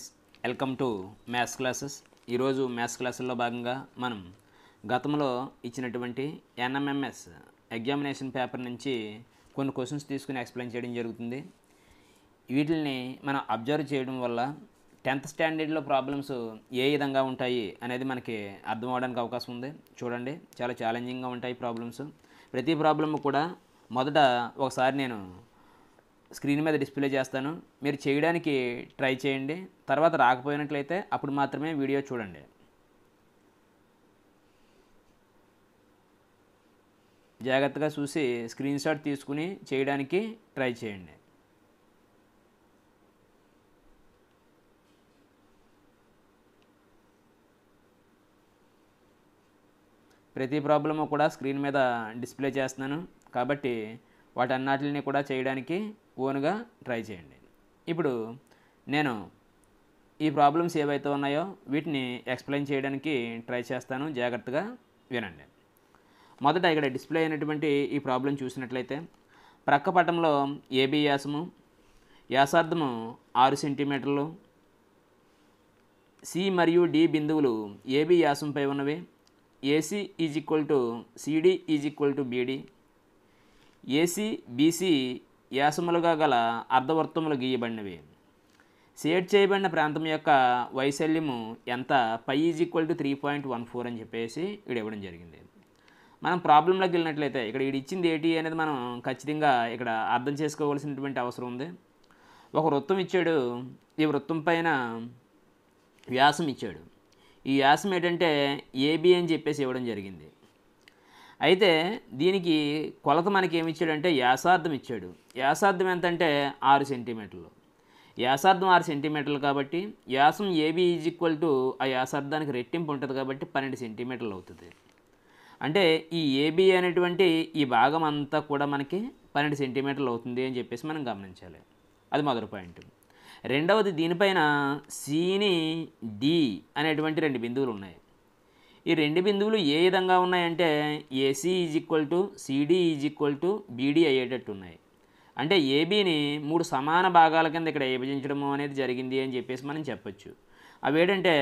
friends welcome to maths classes ఈరోజు maths క్లాసుల్లో భాగంగా మనం గతంలో ఇచ్చినటువంటి ఎన్ఎంఎంఎస్ ఎగ్జామినేషన్ పేపర్ నుంచి కొన్ని క్వశ్చన్స్ తీసుకుని ఎక్స్ప్లెయిన్ చేయడం జరుగుతుంది వీటిని మనం అబ్జర్వ్ చేయడం వల్ల టెన్త్ స్టాండర్డ్లో ప్రాబ్లమ్స్ ఏ విధంగా ఉంటాయి అనేది మనకి అర్థం అవడానికి అవకాశం ఉంది చూడండి చాలా ఛాలెంజింగ్గా ఉంటాయి ప్రాబ్లమ్స్ ప్రతి ప్రాబ్లమ్ కూడా మొదట ఒకసారి నేను స్క్రీన్ మీద డిస్ప్లే చేస్తాను మీరు చేయడానికి ట్రై చేయండి తర్వాత రాకపోయినట్లయితే అప్పుడు మాత్రమే వీడియో చూడండి జాగ్రత్తగా చూసి స్క్రీన్ షాట్ తీసుకుని చేయడానికి ట్రై చేయండి ప్రతి ప్రాబ్లము కూడా స్క్రీన్ మీద డిస్ప్లే చేస్తున్నాను కాబట్టి వాటన్నిటిని కూడా చేయడానికి ఓన్గా ట్రై చేయండి ఇప్పుడు నేను ఈ ప్రాబ్లమ్స్ ఏవైతే ఉన్నాయో వీటిని ఎక్స్ప్లెయిన్ చేయడానికి ట్రై చేస్తాను జాగ్రత్తగా వినండి మొదట ఇక్కడ డిస్ప్లే అయినటువంటి ఈ ప్రాబ్లం చూసినట్లయితే ప్రక్క పటంలో ఏబీ యాసము వ్యాసార్థము ఆరు సెంటీమీటర్లు సి మరియు డి బిందువులు ఏబి యాసంపై ఉన్నవి AC is equal to CD is equal to BD AC BC యాసములుగా గల అర్ధవర్తములు గీయబడినవి సేట్ చేయబడిన ప్రాంతం యొక్క వైశల్యము ఎంత pi is equal to three point one four అని చెప్పేసి ఇక్కడ ఇవ్వడం జరిగింది మనం ప్రాబ్లంలోకి వెళ్ళినట్లయితే ఇక్కడ ఇక్కడ ఇచ్చింది ఏటి అనేది మనం ఖచ్చితంగా ఇక్కడ అర్థం చేసుకోవాల్సినటువంటి అవసరం ఉంది ఒక వృత్తం ఇచ్చాడు ఈ వృత్తం పైన వ్యాసం ఇచ్చాడు ఈ వ్యాసం ఏంటంటే ఏబి అని చెప్పేసి ఇవ్వడం జరిగింది అయితే దీనికి కొలత మనకి ఏమి ఇచ్చాడంటే యాసార్థం ఇచ్చాడు యాసార్థం ఎంతంటే ఆరు సెంటీమీటర్లు యాసార్థం ఆరు సెంటీమీటర్లు కాబట్టి యాసం ఏబి ఈజ్ ఈక్వల్ టు ఆ యాసార్థానికి రెట్టింపు ఉంటుంది కాబట్టి పన్నెండు సెంటీమీటర్లు అవుతుంది అంటే ఈ ఏబి అనేటువంటి ఈ భాగం అంతా కూడా మనకి పన్నెండు సెంటీమీటర్లు అవుతుంది అని చెప్పేసి మనం గమనించాలి అది మొదటి పాయింట్ రెండవది దీనిపైన సిని డి అనేటువంటి రెండు బిందువులు ఉన్నాయి ఈ రెండు బిందువులు ఏ విధంగా ఉన్నాయంటే AC is equal to CD is equal to BD అయ్యేటట్టు ఉన్నాయి అంటే ఏబీని మూడు సమాన భాగాల కింద ఇక్కడ విభజించడము అనేది జరిగింది అని చెప్పేసి మనం చెప్పొచ్చు అవి ఏంటంటే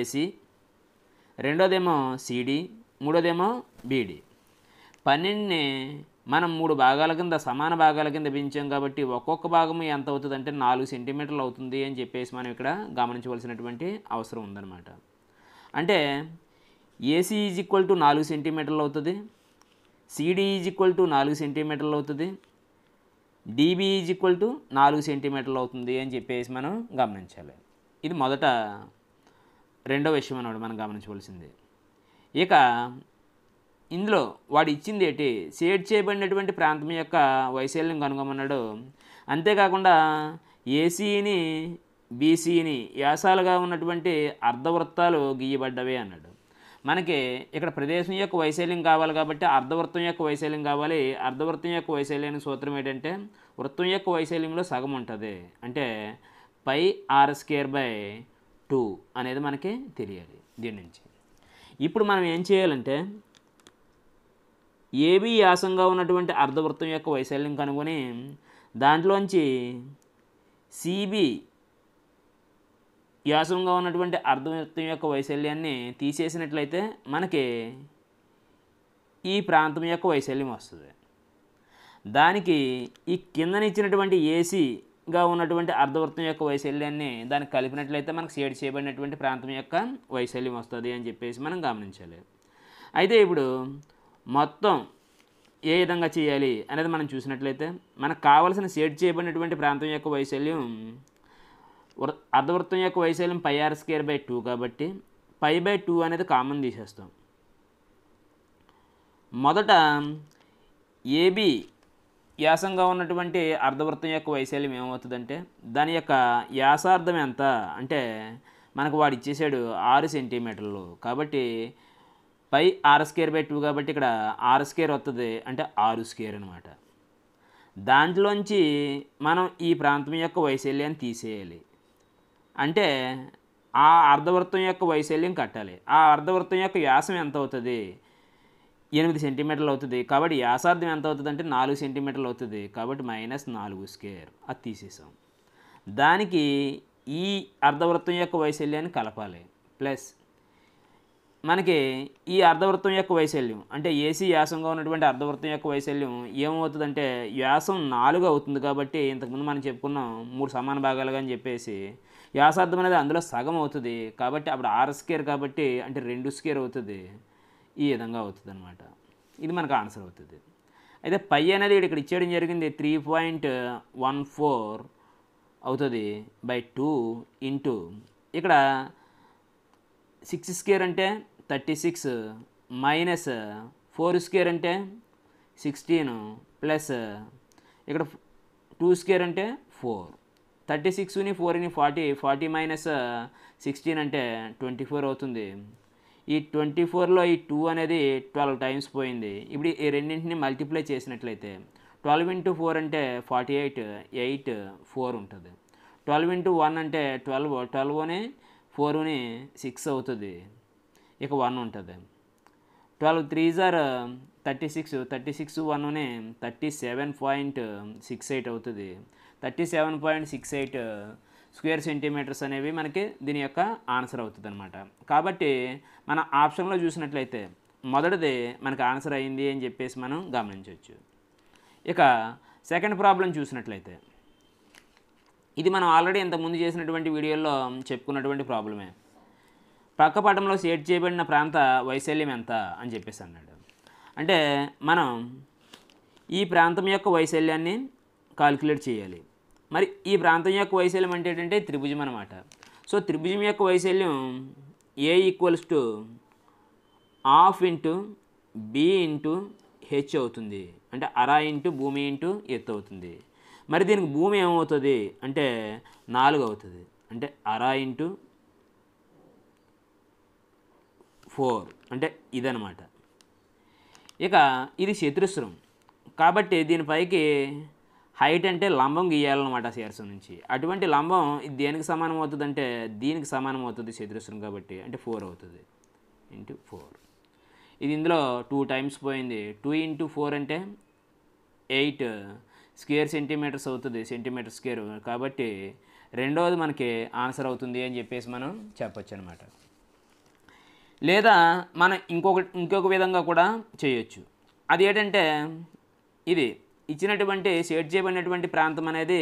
ఏసీ రెండోదేమో సీడీ మూడోదేమో బీడీ పన్నెండుని మనం మూడు భాగాల కింద సమాన భాగాల కింద పెంచాం కాబట్టి ఒక్కొక్క భాగం ఎంత అవుతుంది అంటే నాలుగు సెంటీమీటర్లు అవుతుంది అని చెప్పేసి మనం ఇక్కడ గమనించవలసినటువంటి అవసరం ఉందన్నమాట అంటే ఏసీ ఈజ్ ఈక్వల్ టు నాలుగు సెంటీమీటర్లు అవుతుంది సిడి ఈజ్ ఈక్వల్ టు నాలుగు సెంటీమీటర్లు అవుతుంది డీబీ ఈజ్ ఈక్వల్ టు నాలుగు సెంటీమీటర్లు అవుతుంది అని చెప్పేసి మనం గమనించాలి ఇది మొదట రెండో విషయం అన్నమాట మనం గమనించవలసింది ఇక ఇందులో వాడు ఇచ్చింది ఏంటి షేడ్ చేయబడినటువంటి ప్రాంతం యొక్క వైశాల్యం కనుగొమన్నాడు అంతేకాకుండా ఏసీని బీసీని వ్యాసాలుగా ఉన్నటువంటి అర్ధవృత్తాలు గీయబడ్డవే అన్నాడు మనకి ఇక్కడ ప్రదేశం యొక్క వైశాల్యం కావాలి కాబట్టి అర్ధవృత్తం యొక్క వైశాల్యం కావాలి అర్ధవృత్తం యొక్క వైశాల్యం సూత్రం ఏంటంటే వృత్తం యొక్క వైశాల్యంలో సగం ఉంటుంది అంటే pi R square by two అనేది మనకి తెలియాలి దీని నుంచి ఇప్పుడు మనం ఏం చేయాలంటే ఏబీ యాసంగా ఉన్నటువంటి అర్ధవృత్తం యొక్క వైశాల్యం కనుగొని దాంట్లోంచి సిబి ఈ ఉన్నటువంటి అర్ధవృత్తం యొక్క వైశల్యాన్ని తీసేసినట్లయితే మనకి ఈ ప్రాంతం యొక్క వైశల్యం వస్తుంది దానికి ఈ కిందనిచ్చినటువంటి ఏసీగా ఉన్నటువంటి అర్ధవృత్తం యొక్క వైశల్యాన్ని దానికి కలిపినట్లయితే మనకు షేడ్ చేయబడినటువంటి ప్రాంతం యొక్క వైశల్యం వస్తుంది అని చెప్పేసి మనం గమనించాలి అయితే ఇప్పుడు మొత్తం ఏ విధంగా చేయాలి అనేది మనం చూసినట్లయితే మనకు కావలసిన షేడ్ చేయబడినటువంటి ప్రాంతం యొక్క వైశల్యం అర్ధవృత్తం యొక్క వైశాల్యం pi R square by two కాబట్టి పై బై టూ అనేది కామన్ తీసేస్తాం మొదట ఏబి వ్యాసంగా ఉన్నటువంటి అర్ధవృత్తం యొక్క వైశాల్యం ఏమవుతుందంటే దాని యొక్క వ్యాసార్థం ఎంత అంటే మనకు వాడు ఇచ్చేసాడు ఆరు సెంటీమీటర్లు కాబట్టి పై ఆరు స్కేర్ బై టూ కాబట్టి ఇక్కడ ఆరు స్కేర్ వస్తుంది అంటే ఆరు స్కేర్ అనమాట దాంట్లోంచి మనం ఈ ప్రాంతం యొక్క వైశాల్యాన్ని తీసేయాలి అంటే ఆ అర్ధవృత్తం యొక్క వైశల్యం కట్టాలి ఆ అర్ధవృత్తం యొక్క వ్యాసం ఎంత అవుతుంది ఎనిమిది సెంటీమీటర్లు అవుతుంది కాబట్టి వ్యాసార్థం ఎంత అవుతుంది అంటే నాలుగు సెంటీమీటర్లు అవుతుంది కాబట్టి మైనస్ నాలుగు స్క్వేర్ అది తీసేసాం దానికి ఈ అర్ధవృత్తం యొక్క వైశల్యాన్ని కలపాలి ప్లస్ మనకి ఈ అర్ధవృత్తం యొక్క వైశల్యం అంటే ఏసీ వ్యాసంగా ఉన్నటువంటి అర్ధవృత్తం యొక్క వైశాల్యం ఏమవుతుందంటే వ్యాసం నాలుగు అవుతుంది కాబట్టి ఇంతకుముందు మనం చెప్పుకున్నాం మూడు సమాన భాగాలుగా అని చెప్పేసి వ్యాసార్థం అనేది అందులో సగం అవుతుంది కాబట్టి అప్పుడు ఆర్ స్కేర్ కాబట్టి అంటే రెండు స్కేర్ అవుతుంది ఈ విధంగా అవుతుంది అనమాట ఇది మనకు ఆన్సర్ అవుతుంది అయితే పై అనేది ఇక్కడ ఇచ్చేయడం జరిగింది త్రీ పాయింట్ వన్ ఫోర్ అవుతుంది బై టూ ఇంటూ ఇక్కడ సిక్స్ స్కేర్ అంటే thirty six minus four square అంటే సిక్స్టీన్ ప్లస్ ఇక్కడ టూ స్కేర్ అంటే ఫోర్ థర్టీ సిక్స్ని ఫోర్ని ఫార్టీ ఫార్టీ మైనస్ సిక్స్టీన్ అంటే ట్వంటీ ఫోర్ అవుతుంది ఈ ట్వంటీ ఫోర్లో ఈ టూ అనేది ట్వెల్వ్ టైమ్స్ పోయింది ఇప్పుడు ఈ రెండింటిని మల్టిప్లై చేసినట్లయితే ట్వెల్వ్ ఇంటూ ఫోర్ అంటే ఫార్టీ ఎయిట్ ఎయిట్ ఫోర్ ఉంటుంది ట్వెల్వ్ ఇంటూ వన్ అంటే ట్వెల్వ్ ట్వెల్వ్ని ఫోర్ని సిక్స్ అవుతుంది ఇక వన్ ఉంటుంది ట్వెల్వ్ త్రీ జార్ థర్టీ సిక్స్ థర్టీ సిక్స్ వన్ని thirty seven point six eight అవుతుంది thirty seven point six eight square centimetres అనేవి మనకి దీని యొక్క ఆన్సర్ అవుతుంది అనమాట కాబట్టి మన ఆప్షన్లో చూసినట్లయితే మొదటిది మనకు ఆన్సర్ అయింది అని చెప్పేసి మనం గమనించవచ్చు ఇక సెకండ్ ప్రాబ్లం చూసినట్లయితే ఇది మనం ఆల్రెడీ ఇంతకుముందు చేసినటువంటి వీడియోలో చెప్పుకున్నటువంటి ప్రాబ్లమే పక్క పటంలో సేట్ చేయబడిన ప్రాంత వైశాల్యం ఎంత అని చెప్పేసి అన్నాడు అంటే మనం ఈ ప్రాంతం యొక్క వైశాల్యాన్ని కాలిక్యులేట్ చేయాలి మరి ఈ ప్రాంతం యొక్క వైశాల్యం అంటే ఏంటంటే త్రిభుజం అనమాట సో త్రిభుజం యొక్క వైశాల్యం A equals to half into B into H అవుతుంది అంటే అరా ఇంటూ భూమి ఇంటూ ఎత్తు అవుతుంది మరి దీనికి భూమి ఏమవుతుంది అంటే నాలుగు అవుతుంది అంటే అరా ఇంటూ ఫోర్ అంటే ఇదనమాట ఇక ఇది చతురస్రం కాబట్టి దీనిపైకి హైట్ అంటే లంబం గీయాలన్నమాట సిఆర్స్ నుంచి అటువంటి లంబం ఇది దేనికి సమానం అవుతుంది అంటే దీనికి సమానం అవుతుంది శత్రుశ్రం కాబట్టి అంటే ఫోర్ అవుతుంది ఇంటూ ఫోర్ ఇది ఇందులో టూ టైమ్స్ పోయింది టూ ఇంటూ ఫోర్ అంటే ఎయిట్ స్క్వేర్ సెంటీమీటర్స్ అవుతుంది సెంటీమీటర్ స్క్వేర్ కాబట్టి రెండవది మనకి ఆన్సర్ అవుతుంది అని చెప్పేసి మనం చెప్పచ్చు అనమాట లేదా మనం ఇంకొక ఇంకొక విధంగా కూడా చేయొచ్చు అది ఏంటంటే ఇది ఇచ్చినటువంటి షేడ్ చేయబడినటువంటి ప్రాంతం అనేది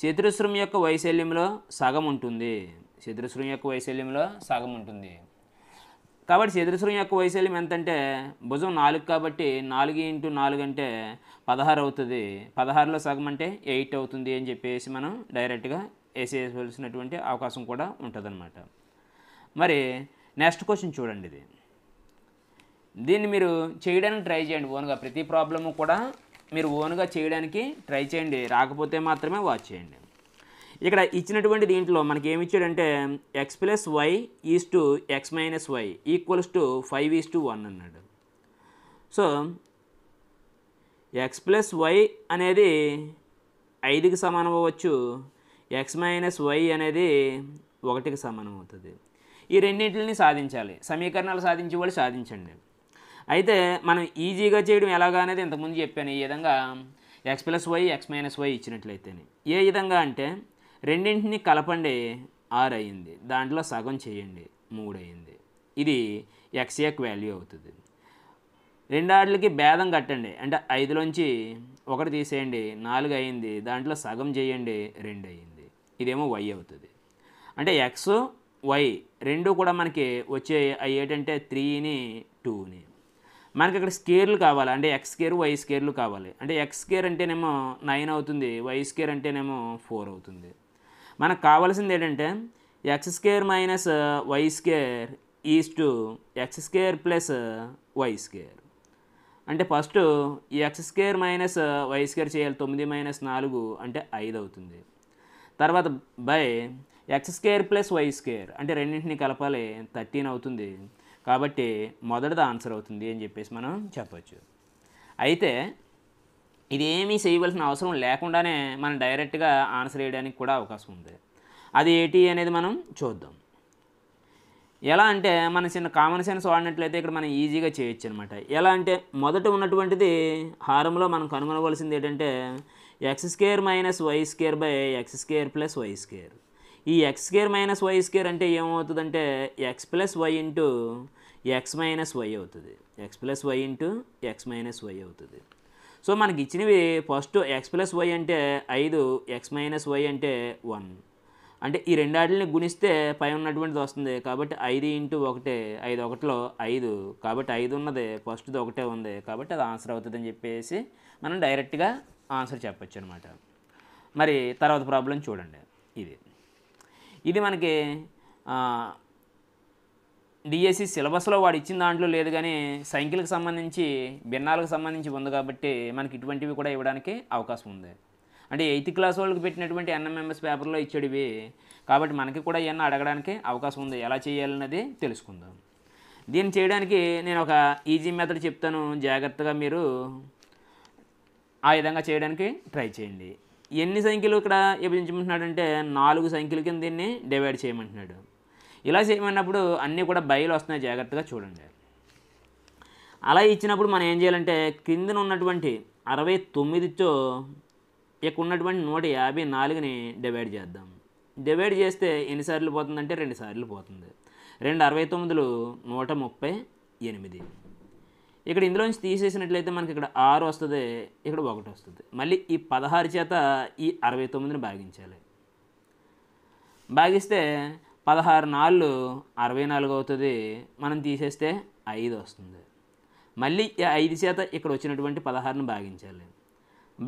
చతురస్రం యొక్క వైశల్యంలో సగం ఉంటుంది చతురస్రం యొక్క వైశల్యంలో సగం ఉంటుంది కాబట్టి చతురస్రం యొక్క వైశల్యం ఎంతంటే భుజం నాలుగు కాబట్టి నాలుగు ఇంటూ నాలుగు అంటే పదహారు అవుతుంది పదహారులో సగం అంటే ఎయిట్ అవుతుంది అని చెప్పేసి మనం డైరెక్ట్గా వేసేసవలసినటువంటి అవకాశం కూడా ఉంటుందన్నమాట మరి నెక్స్ట్ క్వశ్చన్ చూడండి ఇది దీన్ని మీరు చేయడానికి ట్రై చేయండి ఓన్గా ప్రతి ప్రాబ్లము కూడా మీరు ఓన్గా చేయడానికి ట్రై చేయండి రాకపోతే మాత్రమే వాచ్ చేయండి ఇక్కడ ఇచ్చినటువంటి దీంట్లో మనకి ఏమి ఇచ్చాడంటే x plus y is to x minus y equals to five is to one అన్నాడు సో ఎక్స్ ప్లస్ వై అనేది ఐదుకి సమానం అవ్వచ్చు ఎక్స్ మైనస్ వై అనేది ఒకటికి సమానం అవుతుంది ఈ రెండింటిని సాధించాలి సమీకరణాలు సాధించే వాళ్ళు సాధించండి అయితే మనం ఈజీగా చేయడం ఎలాగా అనేది ఇంతకుముందు చెప్పాను ఈ విధంగా x plus y x minus y ఇచ్చినట్లయితే ఏ విధంగా అంటే రెండింటిని కలపండి ఆరు అయింది దాంట్లో సగం చేయండి మూడు అయింది ఇది ఎక్స్ యొక్క వాల్యూ అవుతుంది రెండాట్లకి భేదం కట్టండి అంటే ఐదులోంచి ఒకటి తీసేయండి నాలుగు అయింది దాంట్లో సగం చేయండి రెండు అయింది ఇదేమో వై అవుతుంది అంటే ఎక్స్ వై రెండు కూడా మనకి వచ్చే అయ్యేటంటే త్రీని టూని మనకి అక్కడ స్కేర్లు కావాలి అంటే ఎక్స్ స్కేర్ వై స్కేర్లు కావాలి అంటే ఎక్స్ స్కేర్ అంటేనేమో నైన్ అవుతుంది వై స్కేర్ అంటేనేమో ఫోర్ అవుతుంది మనకు కావాల్సింది ఏంటంటే x square minus y square is to x square plus y square అంటే ఫస్ట్ ఈ x square minus y square చేయాలి తొమ్మిది మైనస్ నాలుగు అంటే ఐదు అవుతుంది తర్వాత by x square plus y square అంటే రెండింటిని కలపాలి థర్టీన్ అవుతుంది కాబట్టి మొదటిది ఆన్సర్ అవుతుంది అని చెప్పేసి మనం చెప్పవచ్చు అయితే ఇది ఏమీ చేయవలసిన అవసరం లేకుండానే మనం డైరెక్ట్గా ఆన్సర్ వేయడానికి కూడా అవకాశం ఉంది అది ఏటీ అనేది మనం చూద్దాం ఎలా అంటే మన చిన్న కామన్ సెన్స్ వాడినట్లయితే ఇక్కడ మనం ఈజీగా చేయొచ్చు అనమాట ఎలా అంటే మొదట ఉన్నటువంటిది హారంలో మనం కనుగొనవలసింది ఏంటంటే x square minus y square by x square plus y square ఈ x square minus y square అంటే ఏమవుతుందంటే x plus y into x minus y అవుతుంది x plus y into x minus y అవుతుంది సో మనకి ఇచ్చినవి first x plus y అంటే ఐదు x minus y అంటే వన్ అంటే ఈ రెండు ఆటలని గుణిస్తే పై ఉన్నటువంటిది వస్తుంది కాబట్టి ఐదు ఇంటూ ఒకటే ఐదు ఒకటిలో ఐదు కాబట్టి ఐదు ఉన్నది ఫస్ట్ది ఒకటే ఉంది కాబట్టి అది ఆన్సర్ అవుతుందని చెప్పేసి మనం డైరెక్ట్గా ఆన్సర్ చెప్పచ్చు అనమాట మరి తర్వాత ప్రాబ్లం చూడండి ఇది ఇది మనకి డిఎస్సి సిలబస్లో వాడు ఇచ్చిన దాంట్లో లేదు కానీ సైకిల్కి సంబంధించి భిన్నాలకు సంబంధించి ఉంది కాబట్టి మనకి ఇటువంటివి కూడా ఇవ్వడానికి అవకాశం ఉంది అంటే ఎయిత్ క్లాస్ వాళ్ళకి పెట్టినటువంటి ఎన్ఎంఎంఎస్ పేపర్లో ఇచ్చేటివి కాబట్టి మనకి కూడా ఇవన్నీ అడగడానికి అవకాశం ఉంది ఎలా చేయాలన్నది తెలుసుకుందాం దీన్ని చేయడానికి నేను ఒక ఈజీ మెథడ్ చెప్తాను జాగ్రత్తగా మీరు ఆ విధంగా చేయడానికి ట్రై చేయండి ఎన్ని సంఖ్యలు ఇక్కడ విభజించమంటున్నాడు అంటే నాలుగు సంఖ్యల కింద దీన్ని డివైడ్ చేయమంటున్నాడు ఇలా చేయమన్నప్పుడు అన్నీ కూడా బయలు వస్తున్నాయి జాగ్రత్తగా చూడండి అలా ఇచ్చినప్పుడు మనం ఏం చేయాలంటే కిందన ఉన్నటువంటి అరవై తొమ్మిదితో ఇక్కడ ఉన్నటువంటి నూట యాభై నాలుగుని డివైడ్ చేద్దాం డివైడ్ చేస్తే ఎన్నిసార్లు పోతుందంటే రెండు సార్లు పోతుంది రెండు అరవై తొమ్మిదిలు నూట ముప్పై ఎనిమిది ఇక్కడ ఇందులోంచి తీసేసినట్లయితే మనకి ఇక్కడ ఆరు వస్తుంది ఇక్కడ ఒకటి వస్తుంది మళ్ళీ ఈ పదహారు చేత ఈ అరవై తొమ్మిదిని భాగించాలి భాగిస్తే పదహారు నాళ్ళు అరవై నాలుగు అవుతుంది మనం తీసేస్తే ఐదు వస్తుంది మళ్ళీ ఐదు చేత ఇక్కడ వచ్చినటువంటి పదహారుని భాగించాలి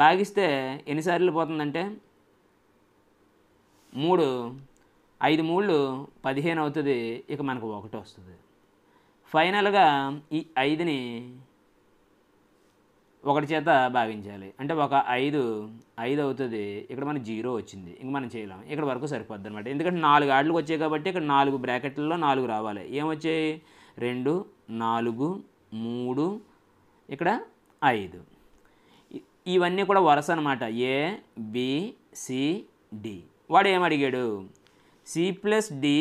భాగిస్తే ఎన్నిసార్లు పోతుందంటే మూడు ఐదు మూళ్ళు పదిహేను అవుతుంది ఇక మనకు ఒకటి వస్తుంది ఫైనల్గా ఈ ఐదుని ఒకటి చేత భాగించాలి అంటే ఒక ఐదు ఐదు అవుతుంది ఇక్కడ మన జీరో వచ్చింది ఇంక మనం చేయలేం ఇక్కడ వరకు సరిపోద్ది అనమాట ఎందుకంటే నాలుగు ఆటలకు వచ్చాయి కాబట్టి ఇక్కడ నాలుగు బ్రాకెట్లలో నాలుగు రావాలి ఏమొచ్చాయి రెండు నాలుగు మూడు ఇక్కడ ఐదు ఇవన్నీ కూడా వరుస అనమాట ఏ బిసిడి వాడు ఏమడిగాడు C plus D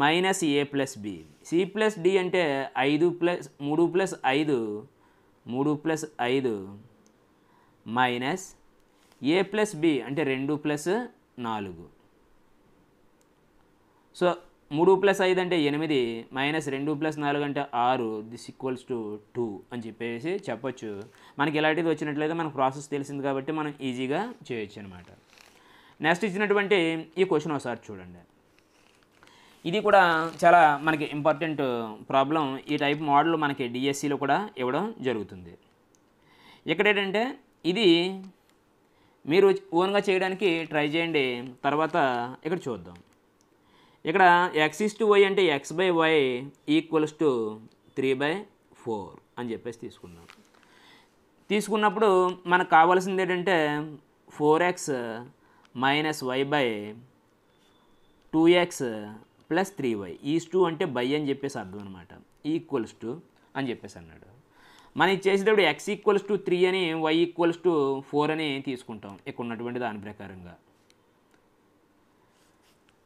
minus A plus B C plus D అంటే ఐదు ప్లస్ మూడు ప్లస్ ఐదు మూడు ప్లస్ ఐదు మైనస్ ఏ ప్లస్ బి అంటే రెండు ప్లస్ నాలుగు సో మూడు ప్లస్ ఐదు అంటే ఎనిమిది మైనస్ రెండు ప్లస్ నాలుగు అంటే ఆరు దిస్ ఈక్వల్స్ టు టూ అని చెప్పేసి చెప్పొచ్చు మనకి ఇలాంటిది వచ్చినట్లయితే మనకు ప్రాసెస్ తెలిసింది కాబట్టి మనం ఈజీగా చేయొచ్చు అనమాట నెక్స్ట్ ఇచ్చినటువంటి ఈ క్వశ్చన్ ఒకసారి చూడండి ఇది కూడా చాలా మనకి ఇంపార్టెంట్ ప్రాబ్లం ఈ టైప్ మోడల్ మనకి డిఎస్సిలో కూడా ఇవ్వడం జరుగుతుంది ఇక్కడ ఏంటంటే ఇది మీరు ఓన్గా చేయడానికి ట్రై చేయండి తర్వాత ఇక్కడ చూద్దాం ఇక్కడ ఎక్సిస్ టు వై అంటే x by y equals to three by four అని చెప్పేసి తీసుకున్నాం తీసుకున్నప్పుడు మనకు కావాల్సింది ఏంటంటే four x minus y by two x plus three y is to అంటే బై అని చెప్పేసి అర్థం అనమాట ఈక్వల్స్ టు అని చెప్పేసి అన్నాడు మనం చేసేటప్పుడు ఎక్స్ ఈక్వల్స్ టు త్రీ అని వై ఈక్వల్స్ టు ఫోర్ అని తీసుకుంటాం ఇక్కడ ఉన్నటువంటి దాని ప్రకారంగా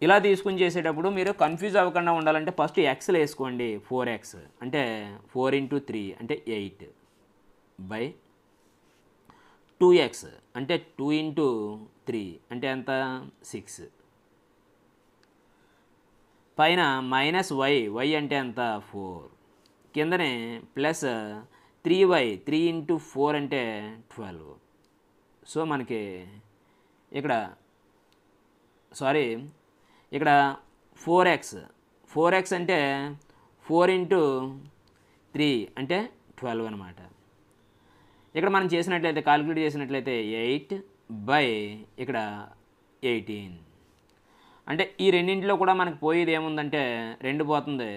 ఇలా తీసుకుని చేసేటప్పుడు మీరు కన్ఫ్యూజ్ అవ్వకుండా ఉండాలంటే ఫస్ట్ ఎక్స్లు వేసుకోండి ఫోర్ ఎక్స్ అంటే ఫోర్ ఇంటూ త్రీ అంటే ఎయిట్ బై టూ ఎక్స్ అంటే టూ ఇంటూ త్రీ అంటే ఎంత సిక్స్ పైన మైనస్ వై వై అంటే ఎంత ఫోర్ కిందనే plus three y three into four అంటే ట్వెల్వ్ సో మనకి ఇక్కడ సారీ ఇక్కడ ఫోర్ ఎక్స్ ఫోర్ ఎక్స్ అంటే ఫోర్ ఇంటూ త్రీ అంటే ట్వెల్వ్ అనమాట ఇక్కడ మనం చేసినట్లయితే కాలిక్యులేట్ చేసినట్లయితే ఎయిట్ బై ఇక్కడ ఎయిటీన్ అంటే ఈ రెండింటిలో కూడా మనకు పోయేది ఏముందంటే రెండు పోతుంది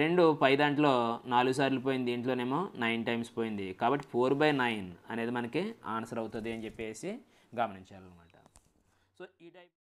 రెండు పై దాంట్లో నాలుగు సార్లు పోయింది దీంట్లోనేమో నైన్ టైమ్స్ పోయింది కాబట్టి ఫోర్ బై నైన్ అనేది మనకి ఆన్సర్ అవుతుంది అని చెప్పేసి గమనించాలన్నమాట సో ఈ టైప్